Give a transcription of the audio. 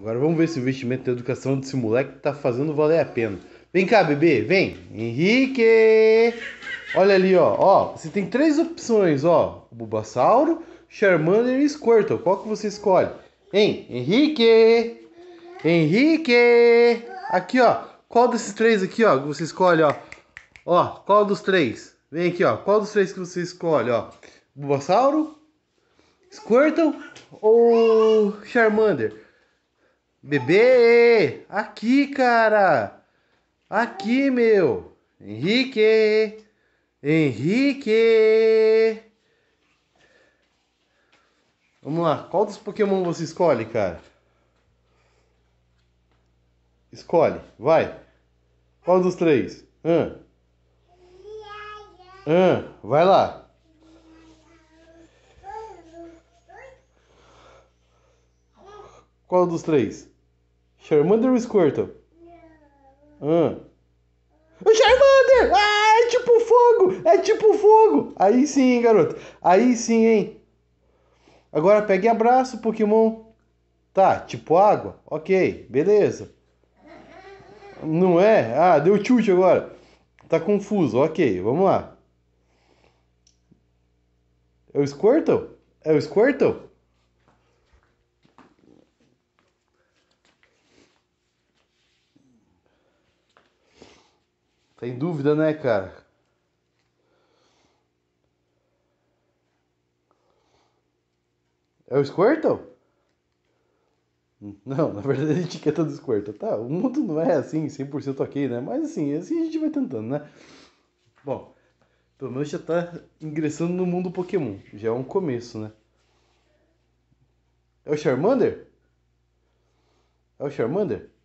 Agora vamos ver se o investimento da educação desse moleque tá fazendo valer a pena. Vem cá, bebê, vem. Henrique! Olha ali, ó. Ó, você tem três opções, ó. Bulbasauro, Charmander e Squirtle. Qual que você escolhe? Hein, Henrique! Henrique! Aqui, ó. Qual desses três aqui, ó, que você escolhe, ó? Ó, qual dos três? Vem aqui, ó. Qual dos três que você escolhe, ó? Bulbasauro, Squirtle ou Charmander? Bebê! Aqui, cara! Aqui, meu! Henrique! Henrique! Vamos lá, qual dos Pokémon você escolhe, cara? Escolhe, vai! Qual dos três? Hã? Hã? Vai lá! Qual dos três? Charmander ou Squirtle? Ah. O Charmander! Ah, é tipo fogo! É tipo fogo! Aí sim, hein, garoto. Aí sim, hein. Agora pega e abraça o Pokémon. Tá, tipo água? Ok, beleza. Não é? Ah, deu chute agora. Tá confuso, ok, vamos lá. É o Squirtle? É o Squirtle? em dúvida, né, cara? É o Squirtle? Não, na verdade a etiqueta do Squirtle. Tá, o mundo não é assim, 100% ok, né? Mas assim, assim a gente vai tentando, né? Bom, pelo menos já tá ingressando no mundo Pokémon. Já é um começo, né? É o Charmander? É o Charmander?